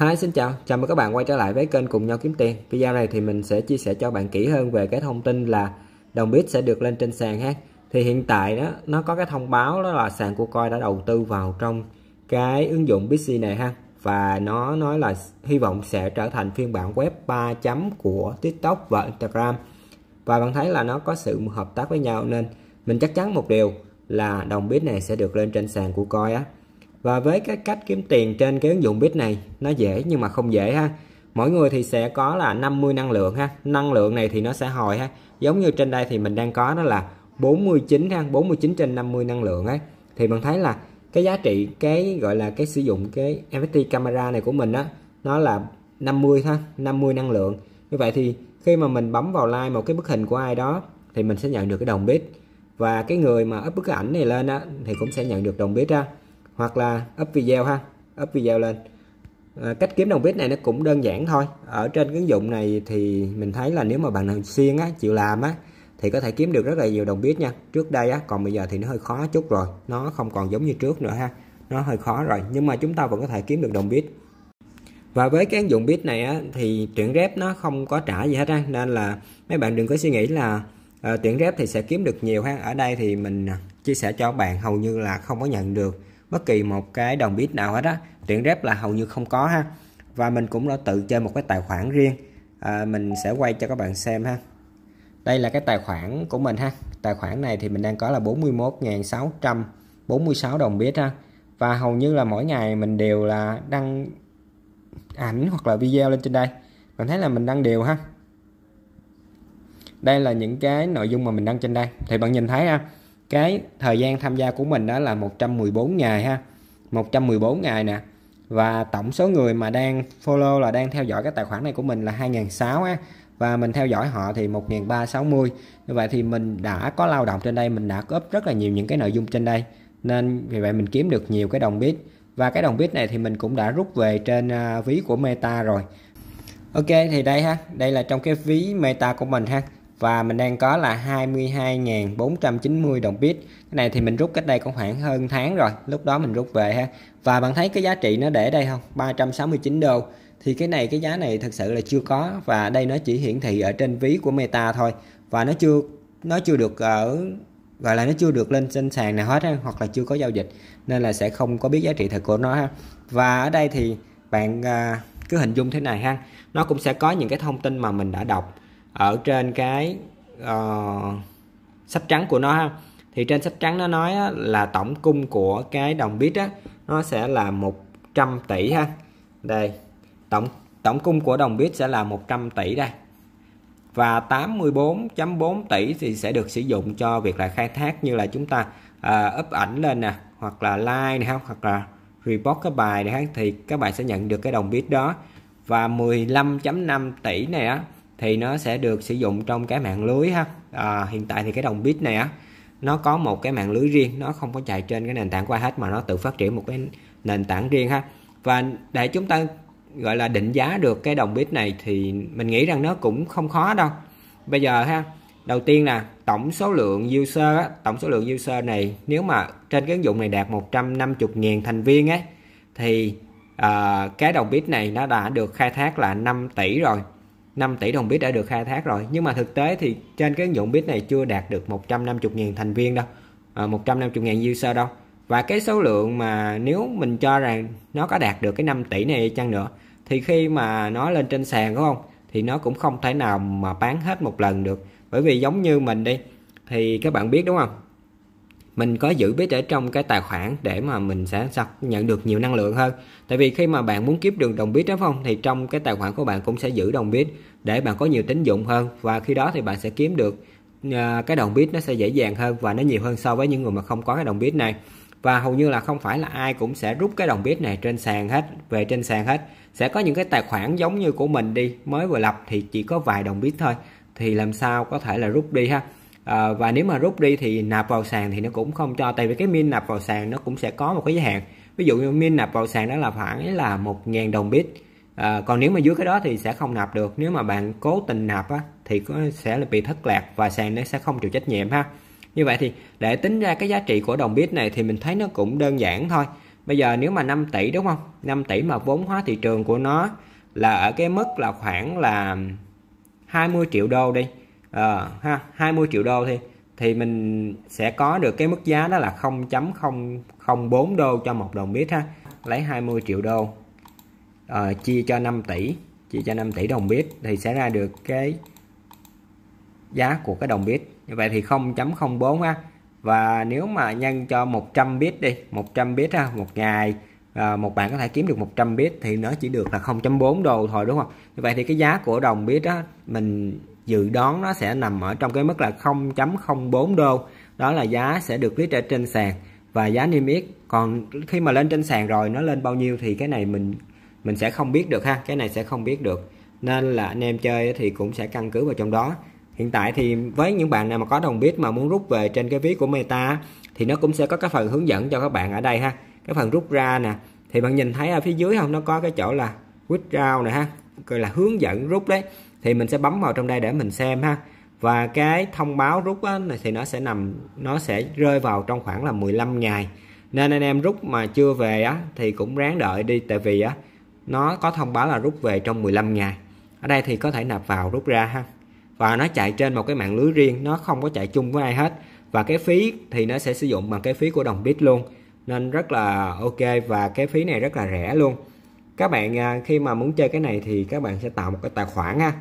Hi xin chào, chào mừng các bạn quay trở lại với kênh Cùng Nhau Kiếm Tiền Video này thì mình sẽ chia sẻ cho bạn kỹ hơn về cái thông tin là đồng bit sẽ được lên trên sàn ha Thì hiện tại đó, nó có cái thông báo đó là sàn của coi đã đầu tư vào trong cái ứng dụng Bitsy này ha Và nó nói là hy vọng sẽ trở thành phiên bản web 3 chấm của TikTok và Instagram Và bạn thấy là nó có sự hợp tác với nhau nên mình chắc chắn một điều là đồng bit này sẽ được lên trên sàn của coi á và với cái cách kiếm tiền trên cái ứng dụng Bit này, nó dễ nhưng mà không dễ ha. Mỗi người thì sẽ có là 50 năng lượng ha. Năng lượng này thì nó sẽ hồi ha. Giống như trên đây thì mình đang có nó là 49 ha, 49 trên 50 năng lượng ấy. Thì mình thấy là cái giá trị cái gọi là cái sử dụng cái nft camera này của mình á nó là 50 ha, 50 năng lượng. Như vậy thì khi mà mình bấm vào like một cái bức hình của ai đó thì mình sẽ nhận được cái đồng bit và cái người mà up bức ảnh này lên á thì cũng sẽ nhận được đồng bit ra hoặc là up video ha up video lên à, cách kiếm đồng bit này nó cũng đơn giản thôi ở trên ứng dụng này thì mình thấy là nếu mà bạn nào xuyên á chịu làm á thì có thể kiếm được rất là nhiều đồng bit nha trước đây á còn bây giờ thì nó hơi khó chút rồi nó không còn giống như trước nữa ha nó hơi khó rồi nhưng mà chúng ta vẫn có thể kiếm được đồng bit và với cái ứng dụng bit này á, thì tuyển rep nó không có trả gì hết á nên là mấy bạn đừng có suy nghĩ là uh, tuyển rep thì sẽ kiếm được nhiều ha ở đây thì mình à, chia sẻ cho bạn hầu như là không có nhận được bất kỳ một cái đồng bit nào hết á tuyển rep là hầu như không có ha và mình cũng đã tự chơi một cái tài khoản riêng à, mình sẽ quay cho các bạn xem ha đây là cái tài khoản của mình ha tài khoản này thì mình đang có là 41.646 đồng bit ha và hầu như là mỗi ngày mình đều là đăng ảnh hoặc là video lên trên đây mình thấy là mình đăng đều ha đây là những cái nội dung mà mình đăng trên đây thì bạn nhìn thấy ha cái thời gian tham gia của mình đó là 114 ngày ha 114 ngày nè và tổng số người mà đang follow là đang theo dõi cái tài khoản này của mình là 2006 á và mình theo dõi họ thì 1360 như vậy thì mình đã có lao động trên đây mình đã up rất là nhiều những cái nội dung trên đây nên vì vậy mình kiếm được nhiều cái đồng bit và cái đồng bit này thì mình cũng đã rút về trên à, ví của Meta rồi Ok thì đây ha đây là trong cái ví Meta của mình ha và mình đang có là 22.490 đồng bit cái này thì mình rút cách đây cũng khoảng hơn tháng rồi lúc đó mình rút về ha và bạn thấy cái giá trị nó để đây không 369 đô thì cái này cái giá này thật sự là chưa có và đây nó chỉ hiển thị ở trên ví của Meta thôi và nó chưa nó chưa được ở gọi là nó chưa được lên trên sàn nào hết ha, hoặc là chưa có giao dịch nên là sẽ không có biết giá trị thật của nó ha và ở đây thì bạn à, cứ hình dung thế này ha nó cũng sẽ có những cái thông tin mà mình đã đọc ở trên cái uh, sách trắng của nó ha thì trên sách trắng nó nói á, là tổng cung của cái đồng bit á nó sẽ là 100 tỷ ha đây tổng tổng cung của đồng bit sẽ là 100 tỷ đây và 84.4 tỷ thì sẽ được sử dụng cho việc là khai thác như là chúng ta uh, up ảnh lên nè hoặc là like này không hoặc là report cái bài này ha thì các bạn sẽ nhận được cái đồng bit đó và 15.5 tỷ này á thì nó sẽ được sử dụng trong cái mạng lưới ha à, hiện tại thì cái đồng bit này á nó có một cái mạng lưới riêng nó không có chạy trên cái nền tảng qua hết mà nó tự phát triển một cái nền tảng riêng ha và để chúng ta gọi là định giá được cái đồng bit này thì mình nghĩ rằng nó cũng không khó đâu bây giờ ha đầu tiên là tổng số lượng user á, tổng số lượng user này nếu mà trên cái ứng dụng này đạt 150.000 thành viên ấy thì uh, cái đồng bit này nó đã được khai thác là 5 tỷ rồi 5 tỷ đồng bit đã được khai thác rồi nhưng mà thực tế thì trên cái ứng dụng bit này chưa đạt được 150.000 thành viên đâu à, ờ, 150.000 user đâu và cái số lượng mà nếu mình cho rằng nó có đạt được cái 5 tỷ này chăng nữa thì khi mà nó lên trên sàn đúng không thì nó cũng không thể nào mà bán hết một lần được bởi vì giống như mình đi thì các bạn biết đúng không mình có giữ bit ở trong cái tài khoản để mà mình sẽ nhận được nhiều năng lượng hơn tại vì khi mà bạn muốn kiếm được đồng bit đúng không thì trong cái tài khoản của bạn cũng sẽ giữ đồng bit để bạn có nhiều tín dụng hơn và khi đó thì bạn sẽ kiếm được à, cái đồng bit nó sẽ dễ dàng hơn và nó nhiều hơn so với những người mà không có cái đồng bit này và hầu như là không phải là ai cũng sẽ rút cái đồng bit này trên sàn hết về trên sàn hết sẽ có những cái tài khoản giống như của mình đi mới vừa lập thì chỉ có vài đồng bit thôi thì làm sao có thể là rút đi ha à, và nếu mà rút đi thì nạp vào sàn thì nó cũng không cho tại vì cái min nạp vào sàn nó cũng sẽ có một cái giới hạn ví dụ như min nạp vào sàn đó là khoảng là 1.000 đồng bit à, còn nếu mà dưới cái đó thì sẽ không nạp được nếu mà bạn cố tình nạp á, thì có, sẽ là bị thất lạc và sàn nó sẽ không chịu trách nhiệm ha như vậy thì để tính ra cái giá trị của đồng bit này thì mình thấy nó cũng đơn giản thôi bây giờ nếu mà 5 tỷ đúng không 5 tỷ mà vốn hóa thị trường của nó là ở cái mức là khoảng là 20 triệu đô đi à, ha 20 triệu đô thì thì mình sẽ có được cái mức giá đó là 0.004 đô cho một đồng bit ha lấy 20 triệu đô à, chia cho 5 tỷ chia cho 5 tỷ đồng bit thì sẽ ra được cái giá của cái đồng bit như vậy thì 0.04 ha và nếu mà nhân cho 100 bit đi 100 bit ha một ngày à, một bạn có thể kiếm được 100 bit thì nó chỉ được là 0.4 đô thôi đúng không như vậy thì cái giá của đồng bit đó mình dự đoán nó sẽ nằm ở trong cái mức là 0.04 đô đó là giá sẽ được list ở trên sàn và giá niêm yết còn khi mà lên trên sàn rồi nó lên bao nhiêu thì cái này mình mình sẽ không biết được ha cái này sẽ không biết được nên là anh em chơi thì cũng sẽ căn cứ vào trong đó hiện tại thì với những bạn nào mà có đồng biết mà muốn rút về trên cái ví của meta thì nó cũng sẽ có cái phần hướng dẫn cho các bạn ở đây ha cái phần rút ra nè thì bạn nhìn thấy ở phía dưới không nó có cái chỗ là withdraw này ha gọi là hướng dẫn rút đấy thì mình sẽ bấm vào trong đây để mình xem ha và cái thông báo rút á, thì nó sẽ nằm nó sẽ rơi vào trong khoảng là 15 ngày nên anh em rút mà chưa về á thì cũng ráng đợi đi tại vì á nó có thông báo là rút về trong 15 ngày ở đây thì có thể nạp vào rút ra ha và nó chạy trên một cái mạng lưới riêng nó không có chạy chung với ai hết và cái phí thì nó sẽ sử dụng bằng cái phí của đồng bit luôn nên rất là ok và cái phí này rất là rẻ luôn các bạn à, khi mà muốn chơi cái này thì các bạn sẽ tạo một cái tài khoản ha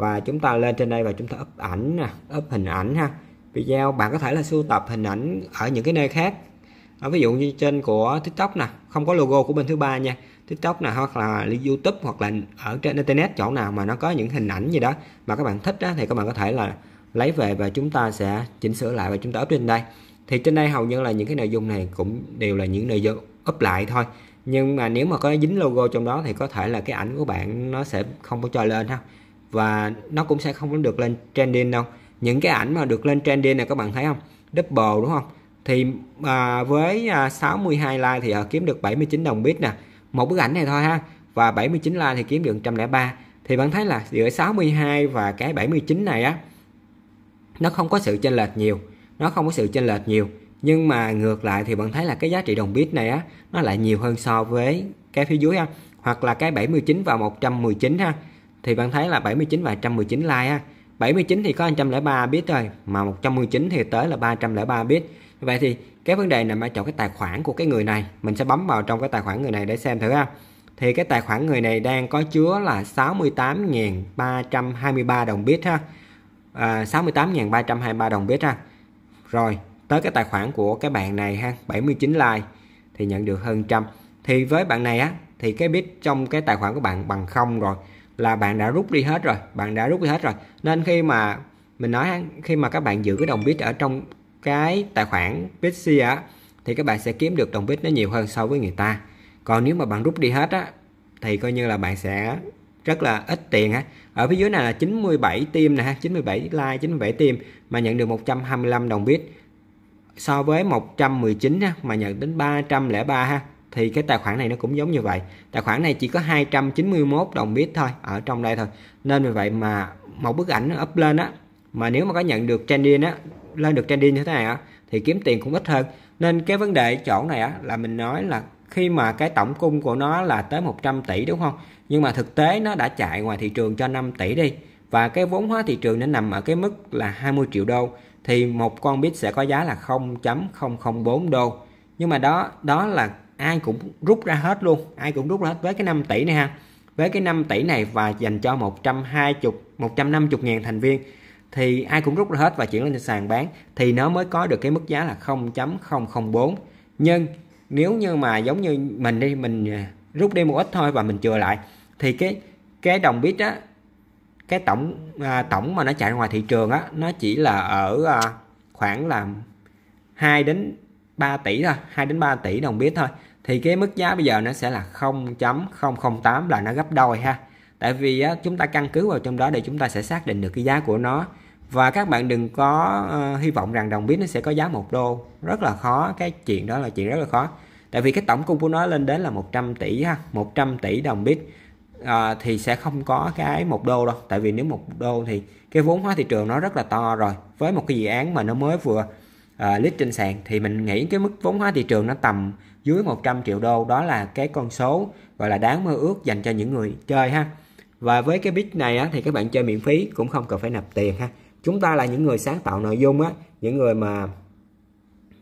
và chúng ta lên trên đây và chúng ta up ảnh nè up hình ảnh ha video bạn có thể là sưu tập hình ảnh ở những cái nơi khác à, ví dụ như trên của tiktok nè không có logo của bên thứ ba nha tiktok nè hoặc là youtube hoặc là ở trên internet chỗ nào mà nó có những hình ảnh gì đó mà các bạn thích á, thì các bạn có thể là lấy về và chúng ta sẽ chỉnh sửa lại và chúng ta up trên đây thì trên đây hầu như là những cái nội dung này cũng đều là những nội dung up lại thôi nhưng mà nếu mà có dính logo trong đó thì có thể là cái ảnh của bạn nó sẽ không có cho lên ha và nó cũng sẽ không được lên trending đâu những cái ảnh mà được lên trending này các bạn thấy không double đúng không thì à, với à, 62 like thì họ à, kiếm được 79 đồng bit nè một bức ảnh này thôi ha và 79 like thì kiếm được 103 thì bạn thấy là giữa 62 và cái 79 này á nó không có sự chênh lệch nhiều nó không có sự chênh lệch nhiều nhưng mà ngược lại thì bạn thấy là cái giá trị đồng bit này á nó lại nhiều hơn so với cái phía dưới ha hoặc là cái 79 và 119 ha thì bạn thấy là 79 và 119 like ha. 79 thì có 103 bit rồi mà 119 thì tới là 303 bit. Vậy thì cái vấn đề nằm ở chỗ cái tài khoản của cái người này, mình sẽ bấm vào trong cái tài khoản người này để xem thử ha. Thì cái tài khoản người này đang có chứa là 68.323 đồng bit ha. À, 68.323 đồng bit ha. Rồi, tới cái tài khoản của cái bạn này ha, 79 like thì nhận được hơn trăm. Thì với bạn này á thì cái bit trong cái tài khoản của bạn bằng không rồi là bạn đã rút đi hết rồi bạn đã rút đi hết rồi nên khi mà mình nói khi mà các bạn giữ cái đồng bit ở trong cái tài khoản Bitsy á thì các bạn sẽ kiếm được đồng bit nó nhiều hơn so với người ta còn nếu mà bạn rút đi hết á thì coi như là bạn sẽ rất là ít tiền ha. Ở phía dưới này là 97 tim nè 97 like, 97 tim mà nhận được 125 đồng bit. So với 119 ha, mà nhận đến 303 ha thì cái tài khoản này nó cũng giống như vậy tài khoản này chỉ có 291 đồng bit thôi ở trong đây thôi nên vì vậy mà một bức ảnh up lên á mà nếu mà có nhận được trending á lên được trending như thế này á thì kiếm tiền cũng ít hơn nên cái vấn đề chỗ này á là mình nói là khi mà cái tổng cung của nó là tới 100 tỷ đúng không nhưng mà thực tế nó đã chạy ngoài thị trường cho 5 tỷ đi và cái vốn hóa thị trường nó nằm ở cái mức là 20 triệu đô thì một con bit sẽ có giá là 0.004 đô nhưng mà đó đó là ai cũng rút ra hết luôn ai cũng rút ra hết với cái 5 tỷ này ha với cái 5 tỷ này và dành cho 120 150 ngàn thành viên thì ai cũng rút ra hết và chuyển lên sàn bán thì nó mới có được cái mức giá là 0.004 nhưng nếu như mà giống như mình đi mình à, rút đi một ít thôi và mình chừa lại thì cái cái đồng bit á cái tổng à, tổng mà nó chạy ngoài thị trường á nó chỉ là ở à, khoảng là 2 đến 3 tỷ thôi 2 đến 3 tỷ đồng biết thôi thì cái mức giá bây giờ nó sẽ là 0.008 là nó gấp đôi ha tại vì á, chúng ta căn cứ vào trong đó để chúng ta sẽ xác định được cái giá của nó và các bạn đừng có uh, hy vọng rằng đồng bit nó sẽ có giá một đô rất là khó cái chuyện đó là chuyện rất là khó tại vì cái tổng cung của nó lên đến là 100 tỷ ha 100 tỷ đồng bit à, ờ, thì sẽ không có cái một đô đâu tại vì nếu một đô thì cái vốn hóa thị trường nó rất là to rồi với một cái dự án mà nó mới vừa à, ờ, lít trên sàn thì mình nghĩ cái mức vốn hóa thị trường nó tầm dưới 100 triệu đô đó là cái con số gọi là đáng mơ ước dành cho những người chơi ha và với cái bit này á, thì các bạn chơi miễn phí cũng không cần phải nạp tiền ha chúng ta là những người sáng tạo nội dung á những người mà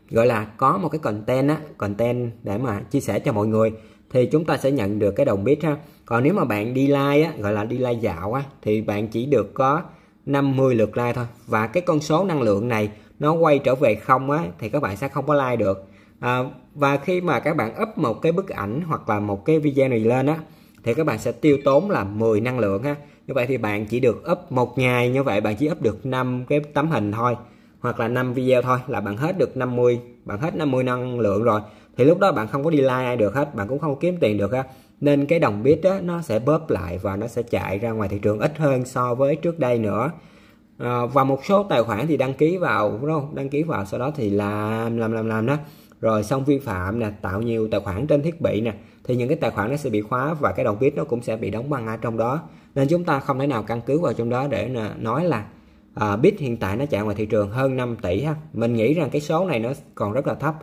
gọi là có một cái content á content để mà chia sẻ cho mọi người thì chúng ta sẽ nhận được cái đồng bit ha còn nếu mà bạn đi like á gọi là đi like dạo á thì bạn chỉ được có 50 lượt like thôi và cái con số năng lượng này nó quay trở về không á thì các bạn sẽ không có like được à, và khi mà các bạn up một cái bức ảnh hoặc là một cái video này lên á thì các bạn sẽ tiêu tốn là 10 năng lượng ha như vậy thì bạn chỉ được up một ngày như vậy bạn chỉ up được 5 cái tấm hình thôi hoặc là 5 video thôi là bạn hết được 50 bạn hết 50 năng lượng rồi thì lúc đó bạn không có đi like ai được hết bạn cũng không kiếm tiền được ha nên cái đồng bit á nó sẽ bóp lại và nó sẽ chạy ra ngoài thị trường ít hơn so với trước đây nữa à, và một số tài khoản thì đăng ký vào đúng không đăng ký vào sau đó thì làm làm làm làm đó rồi xong vi phạm nè tạo nhiều tài khoản trên thiết bị nè thì những cái tài khoản nó sẽ bị khóa và cái đồng bit nó cũng sẽ bị đóng băng ở trong đó nên chúng ta không thể nào căn cứ vào trong đó để nói là à, bit hiện tại nó chạy ngoài thị trường hơn 5 tỷ ha mình nghĩ rằng cái số này nó còn rất là thấp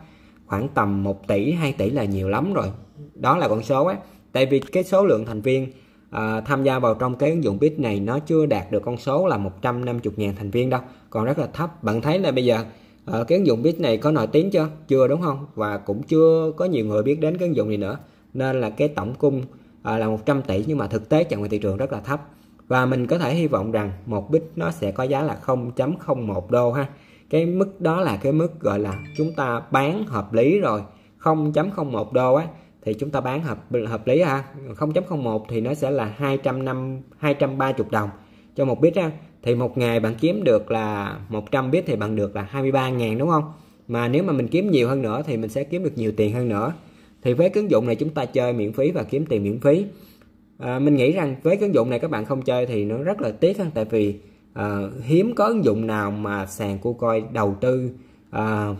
khoảng tầm 1 tỷ 2 tỷ là nhiều lắm rồi đó là con số ấy tại vì cái số lượng thành viên à, tham gia vào trong cái ứng dụng bit này nó chưa đạt được con số là 150.000 thành viên đâu còn rất là thấp bạn thấy là bây giờ à, cái ứng dụng Bit này có nổi tiếng chưa chưa đúng không và cũng chưa có nhiều người biết đến cái ứng dụng này nữa nên là cái tổng cung à, là 100 tỷ nhưng mà thực tế chặn ngoài thị trường rất là thấp và mình có thể hy vọng rằng một bit nó sẽ có giá là 0.01 đô ha cái mức đó là cái mức gọi là chúng ta bán hợp lý rồi 0.01 đô á thì chúng ta bán hợp hợp lý ha 0.01 thì nó sẽ là 250 230 đồng cho một bit ha thì một ngày bạn kiếm được là 100 bit thì bạn được là 23.000 đúng không mà nếu mà mình kiếm nhiều hơn nữa thì mình sẽ kiếm được nhiều tiền hơn nữa thì với ứng dụng này chúng ta chơi miễn phí và kiếm tiền miễn phí à, mình nghĩ rằng với ứng dụng này các bạn không chơi thì nó rất là tiếc hơn tại vì à, hiếm có ứng dụng nào mà sàn của coi đầu tư à,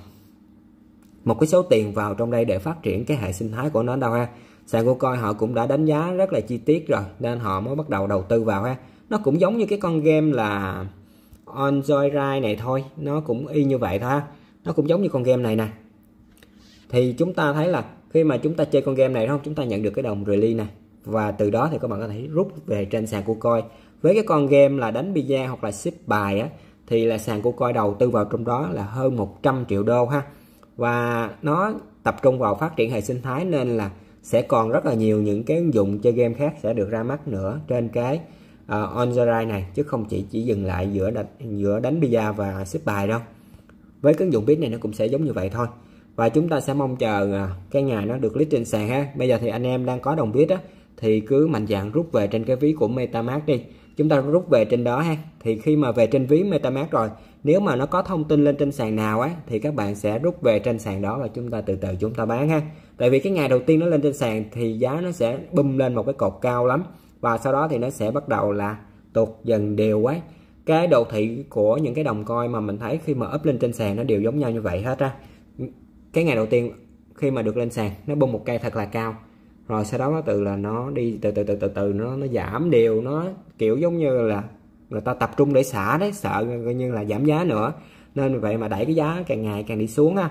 một cái số tiền vào trong đây để phát triển cái hệ sinh thái của nó đâu ha sàn của coi họ cũng đã đánh giá rất là chi tiết rồi nên họ mới bắt đầu đầu tư vào ha nó cũng giống như cái con game là on joyride này thôi nó cũng y như vậy thôi ha nó cũng giống như con game này nè thì chúng ta thấy là khi mà chúng ta chơi con game này đúng không chúng ta nhận được cái đồng rally này và từ đó thì các bạn có thể rút về trên sàn của coi với cái con game là đánh pizza hoặc là ship bài á thì là sàn của coi đầu tư vào trong đó là hơn 100 triệu đô ha và nó tập trung vào phát triển hệ sinh thái nên là sẽ còn rất là nhiều những cái ứng dụng chơi game khác sẽ được ra mắt nữa trên cái uh, on the ride này chứ không chỉ chỉ dừng lại giữa đánh, giữa đánh pizza và ship bài đâu với ứng dụng bit này nó cũng sẽ giống như vậy thôi và chúng ta sẽ mong chờ ờ, cái ngày nó được list trên sàn ha bây giờ thì anh em đang có đồng bit á thì cứ mạnh dạn rút về trên cái ví của metamask đi chúng ta rút về trên đó ha thì khi mà về trên ví metamask rồi nếu mà nó có thông tin lên trên sàn nào á thì các bạn sẽ rút về trên sàn đó và chúng ta từ từ chúng ta bán ha tại vì cái ngày đầu tiên nó lên trên sàn thì giá nó sẽ bung lên một cái cột cao lắm và sau đó thì nó sẽ bắt đầu là tụt dần đều ấy cái đồ thị của những cái đồng coi mà mình thấy khi mà up lên trên sàn nó đều giống nhau như vậy hết á cái ngày đầu tiên khi mà được lên sàn nó bung một cây thật là cao rồi sau đó nó tự là nó đi từ từ từ từ từ nó nó giảm đều nó kiểu giống như là người ta tập trung để xả đấy sợ coi như là giảm giá nữa nên vậy mà đẩy cái giá càng ngày càng đi xuống á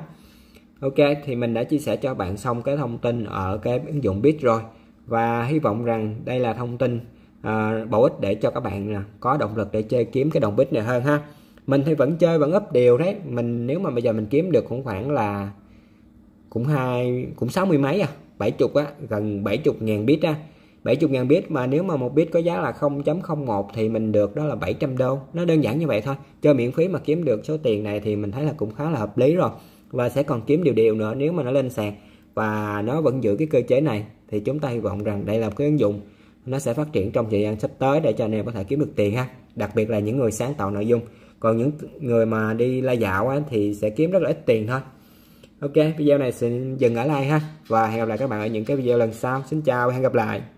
ok thì mình đã chia sẻ cho bạn xong cái thông tin ở cái ứng dụng bit rồi và hy vọng rằng đây là thông tin à, bổ ích để cho các bạn à, có động lực để chơi kiếm cái đồng bích này hơn ha mình thì vẫn chơi vẫn ấp đều đấy mình nếu mà bây giờ mình kiếm được cũng khoảng là cũng hai cũng sáu mươi mấy à bảy chục á gần bảy chục ngàn bit á bảy chục ngàn bit mà nếu mà một bit có giá là 0.01 thì mình được đó là 700 đô nó đơn giản như vậy thôi chơi miễn phí mà kiếm được số tiền này thì mình thấy là cũng khá là hợp lý rồi và sẽ còn kiếm điều điều nữa nếu mà nó lên sàn và nó vẫn giữ cái cơ chế này thì chúng ta hy vọng rằng đây là một cái ứng dụng nó sẽ phát triển trong thời gian sắp tới để cho anh em có thể kiếm được tiền ha đặc biệt là những người sáng tạo nội dung còn những người mà đi la dạo á, thì sẽ kiếm rất là ít tiền thôi ok video này xin dừng ở like ha và hẹn gặp lại các bạn ở những cái video lần sau xin chào và hẹn gặp lại